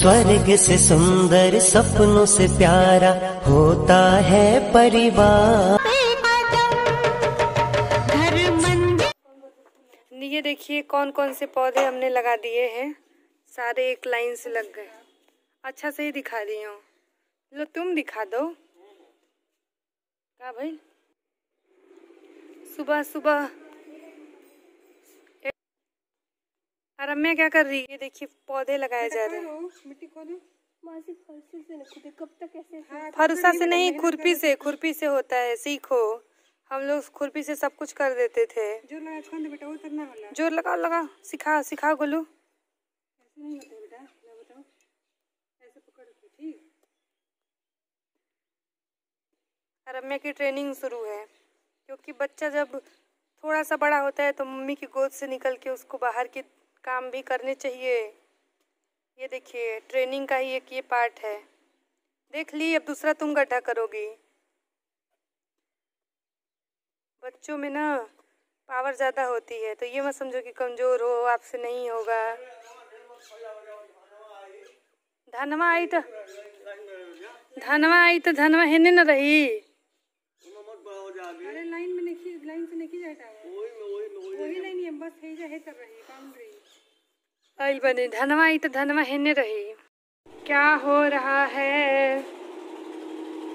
स्वर्ग से सुंदर सपनों से प्यारा होता है परिवार ये देखिए कौन कौन से पौधे हमने लगा दिए हैं सारे एक लाइन से लग गए अच्छा से ही दिखा रही हूँ लो तुम दिखा दो क्या भाई सुबह सुबह और रम्या क्या कर रही है देखिए पौधे लगाए जा रहे हैं मिट्टी फरसा से नहीं हाँ, तो खुरपी से खुरपी से होता है सीखो हम लोग खुरपी से सब कुछ कर देते थे जोर लगा जोर लगा लगा सिखा सिखा गोलू ऐसे की ट्रेनिंग शुरू है क्योंकि बच्चा जब थोड़ा सा बड़ा होता है तो मम्मी की गोद से निकल के उसको बाहर की काम भी करने चाहिए ये देखिए ट्रेनिंग का ही एक ये पार्ट है देख ली अब दूसरा तुम गड्ढा करोगी बच्चों में ना पावर ज़्यादा होती है तो ये मत समझो कि कमज़ोर हो आपसे नहीं होगा धनवा आई तो धनवा आई तो धनवा हेने न रही बने धनवा तो धनवा हेने रही क्या हो रहा है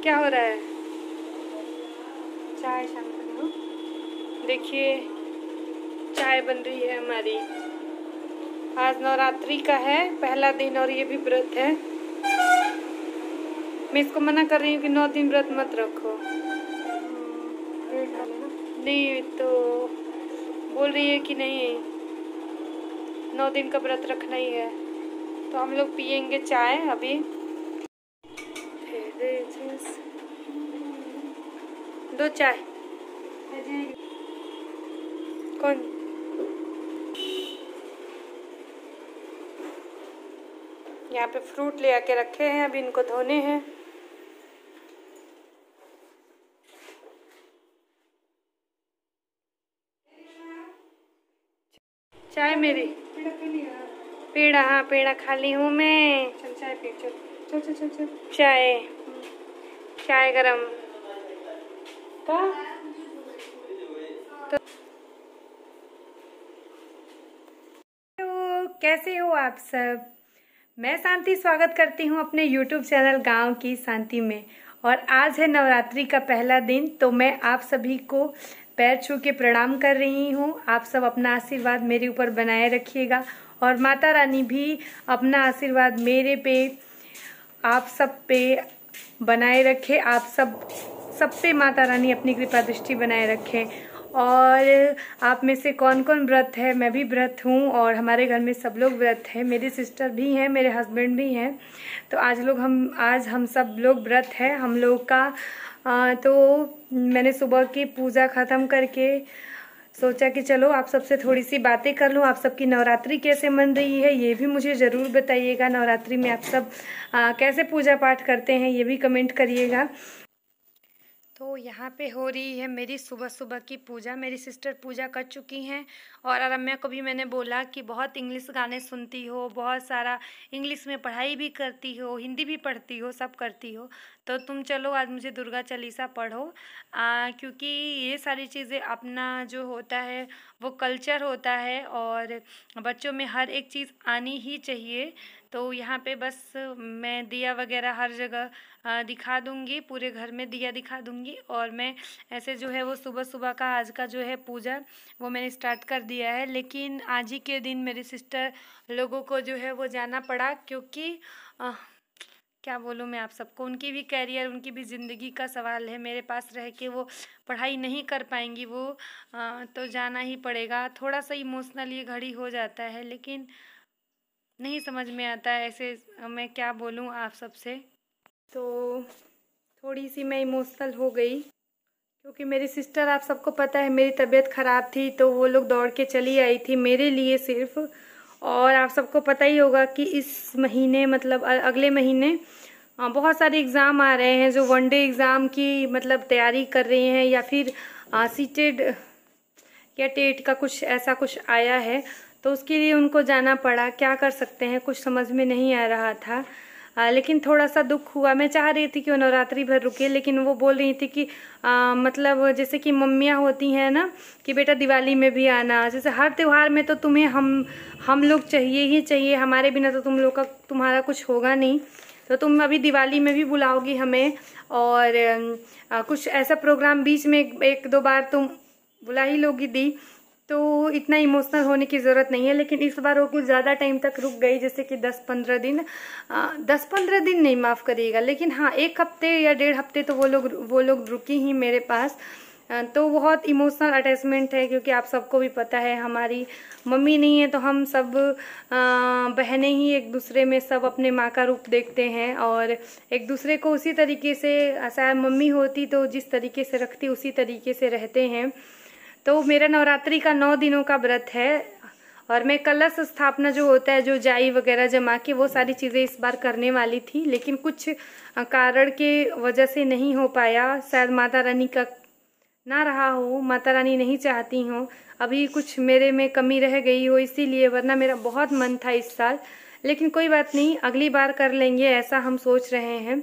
क्या हो रहा है चाय शाम देखिए चाय बन रही है हमारी आज नवरात्रि का है पहला दिन और ये भी व्रत है मैं इसको मना कर रही हूँ कि नौ दिन व्रत मत रखो हम्म, नहीं तो बोल रही है कि नहीं नौ दिन का व्रत रखना ही है तो हम लोग पियेंगे चाय अभी दो चाय कौन यहाँ पे फ्रूट ले आके रखे हैं अभी इनको धोने हैं चाय मेरी करते पेड़ा हाँ पेड़ा खा ली हूँ मैं चल चाय पी चल चल चल चल चाय चाय गरम का तो- तो कैसे हो आप सब मैं शांति स्वागत करती हूँ अपने YouTube चैनल गांव की शांति में और आज है नवरात्रि का पहला दिन तो मैं आप सभी को पैर छू के प्रणाम कर रही हूँ आप सब अपना आशीर्वाद मेरे ऊपर बनाए रखिएगा और माता रानी भी अपना आशीर्वाद मेरे पे आप सब पे बनाए रखे आप सब सब पे माता रानी अपनी कृपा दृष्टि बनाए रखे और आप में से कौन कौन व्रत है मैं भी व्रत हूँ और हमारे घर में सब लोग व्रत हैं मेरी सिस्टर भी हैं मेरे हस्बैंड भी हैं तो आज लोग हम आज हम सब लोग व्रत है हम लोग का आ, तो मैंने सुबह की पूजा ख़त्म करके सोचा कि चलो आप सबसे थोड़ी सी बातें कर लूँ आप सबकी नवरात्रि कैसे मन रही है ये भी मुझे ज़रूर बताइएगा नवरात्रि में आप सब आ, कैसे पूजा पाठ करते हैं ये भी कमेंट करिएगा तो यहाँ पे हो रही है मेरी सुबह सुबह की पूजा मेरी सिस्टर पूजा कर चुकी हैं और अरम्या को भी मैंने बोला कि बहुत इंग्लिश गाने सुनती हो बहुत सारा इंग्लिश में पढ़ाई भी करती हो हिंदी भी पढ़ती हो सब करती हो तो तुम चलो आज मुझे दुर्गा चालीसा पढ़ो आ, क्योंकि ये सारी चीज़ें अपना जो होता है वो कल्चर होता है और बच्चों में हर एक चीज़ आनी ही चाहिए तो यहाँ पे बस मैं दिया वगैरह हर जगह दिखा दूँगी पूरे घर में दिया दिखा दूँगी और मैं ऐसे जो है वो सुबह सुबह का आज का जो है पूजा वो मैंने स्टार्ट कर दिया है लेकिन आज ही के दिन मेरी सिस्टर लोगों को जो है वो जाना पड़ा क्योंकि आ, क्या बोलूँ मैं आप सबको उनकी भी कैरियर उनकी भी ज़िंदगी का सवाल है मेरे पास रह के वो पढ़ाई नहीं कर पाएंगी वो आ, तो जाना ही पड़ेगा थोड़ा सा इमोशनल ये घड़ी हो जाता है लेकिन नहीं समझ में आता ऐसे मैं क्या बोलूँ आप सबसे तो थोड़ी सी मैं इमोशनल हो गई क्योंकि मेरी सिस्टर आप सबको पता है मेरी तबीयत ख़राब थी तो वो लोग दौड़ के चली आई थी मेरे लिए सिर्फ और आप सबको पता ही होगा कि इस महीने मतलब अगले महीने बहुत सारे एग्ज़ाम आ रहे हैं जो वन डे एग्ज़ाम की मतलब तैयारी कर रहे हैं या फिर सीटेड या टेट का कुछ ऐसा कुछ आया है तो उसके लिए उनको जाना पड़ा क्या कर सकते हैं कुछ समझ में नहीं आ रहा था आ, लेकिन थोड़ा सा दुख हुआ मैं चाह रही थी कि वो नवरात्रि भर रुके लेकिन वो बोल रही थी कि आ, मतलब जैसे कि मम्मियाँ होती हैं ना कि बेटा दिवाली में भी आना जैसे हर त्यौहार में तो तुम्हें हम हम लोग चाहिए ही चाहिए हमारे बिना तो तुम लोग का तुम्हारा कुछ होगा नहीं तो तुम अभी दिवाली में भी बुलाओगी हमें और आ, कुछ ऐसा प्रोग्राम बीच में एक, एक दो बार तुम बुला ही लोगी दी तो इतना इमोशनल होने की ज़रूरत नहीं है लेकिन इस बार वो कुछ ज़्यादा टाइम तक रुक गई जैसे कि 10-15 दिन आ, 10-15 दिन नहीं माफ़ करिएगा लेकिन हाँ एक हफ्ते या डेढ़ हफ्ते तो वो लोग वो लोग रुकी ही मेरे पास तो बहुत इमोशनल अटैचमेंट है क्योंकि आप सबको भी पता है हमारी मम्मी नहीं है तो हम सब बहनें ही एक दूसरे में सब अपने माँ का रूप देखते हैं और एक दूसरे को उसी तरीके से ऐसा मम्मी होती तो जिस तरीके से रखती उसी तरीके से रहते हैं तो मेरा नवरात्रि का नौ दिनों का व्रत है और मैं कलश स्थापना जो होता है जो जाई वगैरह जमा के वो सारी चीज़ें इस बार करने वाली थी लेकिन कुछ कारण के वजह से नहीं हो पाया शायद माता रानी का ना रहा हो माता रानी नहीं चाहती हो अभी कुछ मेरे में कमी रह गई हो इसीलिए वरना मेरा बहुत मन था इस साल लेकिन कोई बात नहीं अगली बार कर लेंगे ऐसा हम सोच रहे हैं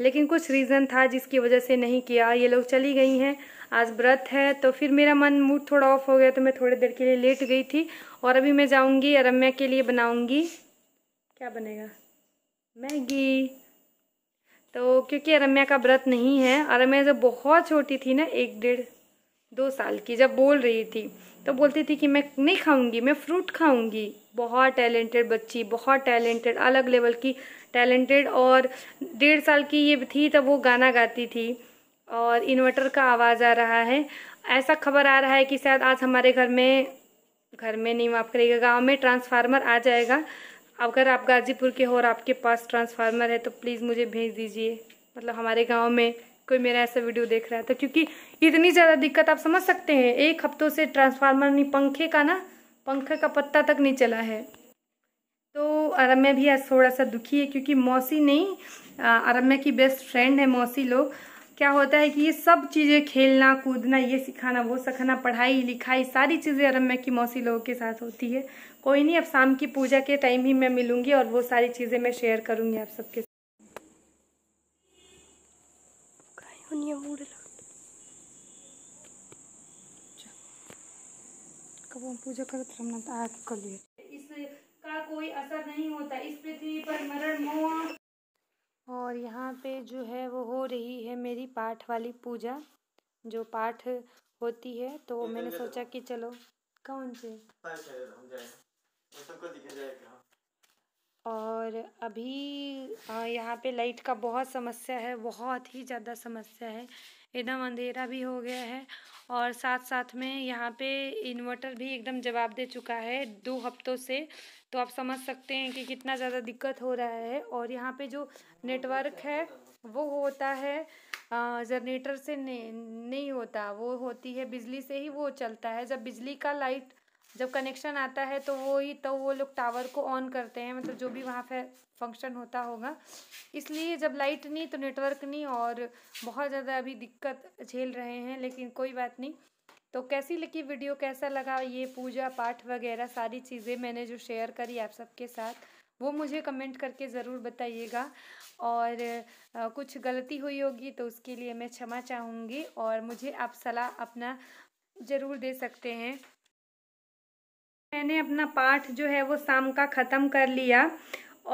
लेकिन कुछ रीज़न था जिसकी वजह से नहीं किया ये लोग चली गई हैं आज व्रत है तो फिर मेरा मन मूड थोड़ा ऑफ हो गया तो मैं थोड़ी देर के लिए लेट गई थी और अभी मैं जाऊंगी रम्या के लिए बनाऊंगी क्या बनेगा मैगी तो क्योंकि रम्या का व्रत नहीं है और मैं जब बहुत छोटी थी ना एक डेढ़ दो साल की जब बोल रही थी तो बोलती थी कि मैं नहीं खाऊंगी मैं फ्रूट खाऊंगी बहुत टैलेंटेड बच्ची बहुत टैलेंटेड अलग लेवल की टैलेंटेड और डेढ़ साल की ये थी तब वो गाना गाती थी और इन्वर्टर का आवाज़ आ रहा है ऐसा खबर आ रहा है कि शायद आज हमारे घर में घर में नहीं माफ़ करेगा गांव में ट्रांसफार्मर आ जाएगा अगर आप गाजीपुर के हो और आपके पास ट्रांसफार्मर है तो प्लीज़ मुझे भेज दीजिए मतलब हमारे गाँव में कोई मेरा ऐसा वीडियो देख रहा है तो क्योंकि इतनी ज़्यादा दिक्कत आप समझ सकते हैं एक हफ्तों से ट्रांसफार्मर नहीं पंखे का ना पंखे का पत्ता तक नहीं चला है तो अरम्या भी आज थोड़ा सा दुखी है क्योंकि मौसी नहीं अरम्या की बेस्ट फ्रेंड है मौसी लोग क्या होता है कि ये सब चीज़ें खेलना कूदना ये सिखाना वो सिखाना पढ़ाई लिखाई सारी चीज़ें अरम्या की मौसी लोगों के साथ होती है कोई नहीं अब शाम की पूजा के टाइम ही मैं मिलूंगी और वो सारी चीज़ें मैं शेयर करूंगी आप सबके या मूडे कब हम पूजा करते रमना हमने आग कर लिए इसका कोई असर नहीं होता इस पृथ्वी पर मरण मोह और यहाँ पे जो है वो हो रही है मेरी पाठ वाली पूजा जो पाठ होती है तो, तो मैंने सोचा तो- कि चलो कौन से हम जाएं। सबको दिखे जाएगा और अभी यहाँ पे लाइट का बहुत समस्या है बहुत ही ज़्यादा समस्या है एकदम अंधेरा भी हो गया है और साथ साथ में यहाँ पे इन्वर्टर भी एकदम जवाब दे चुका है दो हफ्तों से तो आप समझ सकते हैं कि कितना ज़्यादा दिक्कत हो रहा है और यहाँ पे जो नेटवर्क है वो होता है जनरेटर से नहीं होता वो होती है बिजली से ही वो चलता है जब बिजली का लाइट जब कनेक्शन आता है तो वो ही तो वो लोग टावर को ऑन करते हैं मतलब जो भी वहाँ पे फंक्शन होता होगा इसलिए जब लाइट नहीं तो नेटवर्क नहीं और बहुत ज़्यादा अभी दिक्कत झेल रहे हैं लेकिन कोई बात नहीं तो कैसी लगी वीडियो कैसा लगा ये पूजा पाठ वगैरह सारी चीज़ें मैंने जो शेयर करी आप सबके साथ वो मुझे कमेंट करके ज़रूर बताइएगा और आ, कुछ गलती हुई होगी तो उसके लिए मैं क्षमा चाहूँगी और मुझे आप सलाह अपना ज़रूर दे सकते हैं मैंने अपना पाठ जो है वो शाम का ख़त्म कर लिया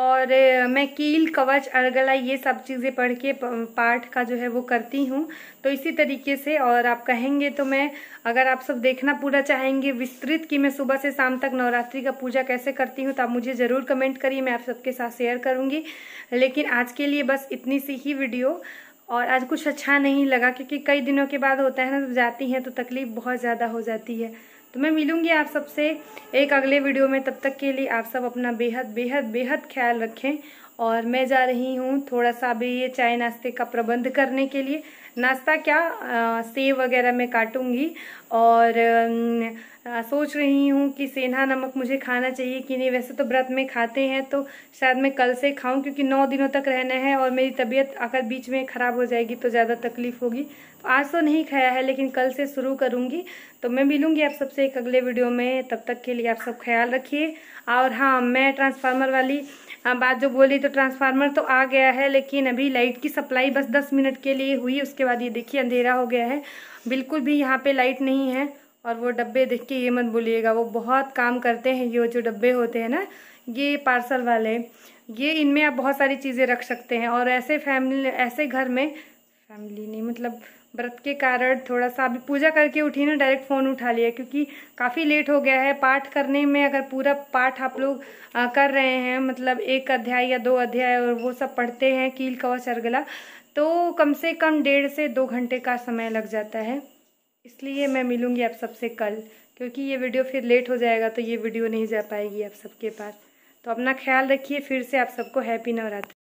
और मैं कील कवच अरगला ये सब चीज़ें पढ़ के पाठ का जो है वो करती हूँ तो इसी तरीके से और आप कहेंगे तो मैं अगर आप सब देखना पूरा चाहेंगे विस्तृत कि मैं सुबह से शाम तक नवरात्रि का पूजा कैसे करती हूँ तो आप मुझे ज़रूर कमेंट करिए मैं आप सबके साथ शेयर करूँगी लेकिन आज के लिए बस इतनी सी ही वीडियो और आज कुछ अच्छा नहीं लगा क्योंकि कई दिनों के बाद होता है ना जाती हैं तो तकलीफ़ बहुत ज़्यादा हो जाती है तो मैं मिलूंगी आप सबसे एक अगले वीडियो में तब तक के लिए आप सब अपना बेहद बेहद बेहद ख्याल रखें और मैं जा रही हूँ थोड़ा सा अभी ये चाय नाश्ते का प्रबंध करने के लिए नाश्ता क्या सेव वगैरह मैं काटूँगी और आ, सोच रही हूँ कि सेना नमक मुझे खाना चाहिए कि नहीं वैसे तो व्रत में खाते हैं तो शायद मैं कल से खाऊं क्योंकि नौ दिनों तक रहना है और मेरी तबीयत अगर बीच में ख़राब हो जाएगी तो ज़्यादा तकलीफ होगी तो आज तो नहीं खाया है लेकिन कल से शुरू करूँगी तो मैं मिलूँगी आप सबसे एक अगले वीडियो में तब तक के लिए आप सब ख्याल रखिए और हाँ मैं ट्रांसफार्मर वाली हाँ, बात जो बोली तो ट्रांसफार्मर तो आ गया है लेकिन अभी लाइट की सप्लाई बस दस मिनट के लिए हुई उसके बाद ये देखिए अंधेरा हो गया है बिल्कुल भी यहाँ पे लाइट नहीं है और वो डब्बे देख के ये मत बोलिएगा वो बहुत काम करते हैं ये जो डब्बे होते हैं ना ये पार्सल वाले ये इनमें आप बहुत सारी चीज़ें रख सकते हैं और ऐसे फैमिली ऐसे घर में फैमिली नहीं मतलब व्रत के कारण थोड़ा सा अभी पूजा करके उठी ना डायरेक्ट फ़ोन उठा लिया क्योंकि काफ़ी लेट हो गया है पाठ करने में अगर पूरा पाठ आप लोग कर रहे हैं मतलब एक अध्याय या दो अध्याय और वो सब पढ़ते हैं कील कवच अरगला तो कम से कम डेढ़ से दो घंटे का समय लग जाता है इसलिए मैं मिलूँगी आप सबसे कल क्योंकि ये वीडियो फिर लेट हो जाएगा तो ये वीडियो नहीं जा पाएगी आप सबके पास तो अपना ख्याल रखिए फिर से आप सबको हैप्पी नवरात्रि